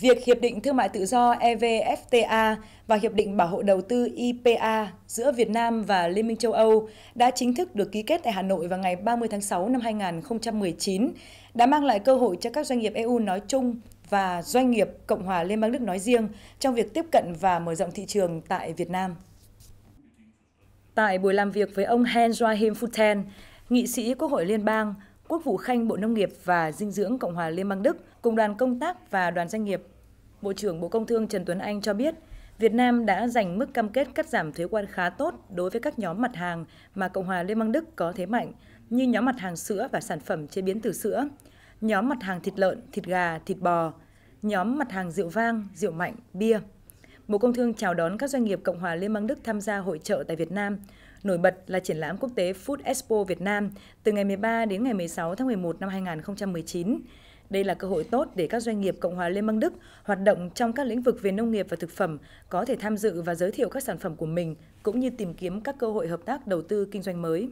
Việc Hiệp định Thương mại Tự do EVFTA và Hiệp định Bảo hộ Đầu tư IPA giữa Việt Nam và Liên minh châu Âu đã chính thức được ký kết tại Hà Nội vào ngày 30 tháng 6 năm 2019, đã mang lại cơ hội cho các doanh nghiệp EU nói chung và doanh nghiệp Cộng hòa Liên bang Đức nói riêng trong việc tiếp cận và mở rộng thị trường tại Việt Nam. Tại buổi làm việc với ông Hans Joachim Futen, nghị sĩ Quốc hội Liên bang, Quốc vụ Khanh Bộ Nông nghiệp và Dinh dưỡng Cộng hòa Liên bang Đức, cùng đoàn công tác và đoàn doanh nghiệp Bộ trưởng Bộ Công Thương Trần Tuấn Anh cho biết, Việt Nam đã dành mức cam kết cắt giảm thuế quan khá tốt đối với các nhóm mặt hàng mà Cộng hòa Liên bang Đức có thế mạnh, như nhóm mặt hàng sữa và sản phẩm chế biến từ sữa, nhóm mặt hàng thịt lợn, thịt gà, thịt bò, nhóm mặt hàng rượu vang, rượu mạnh, bia. Bộ Công Thương chào đón các doanh nghiệp Cộng hòa Liên bang Đức tham gia hội trợ tại Việt Nam. Nổi bật là triển lãm quốc tế Food Expo Việt Nam từ ngày 13 đến ngày 16 tháng 11 năm 2019. Đây là cơ hội tốt để các doanh nghiệp Cộng hòa Liên bang Đức hoạt động trong các lĩnh vực về nông nghiệp và thực phẩm có thể tham dự và giới thiệu các sản phẩm của mình cũng như tìm kiếm các cơ hội hợp tác đầu tư kinh doanh mới.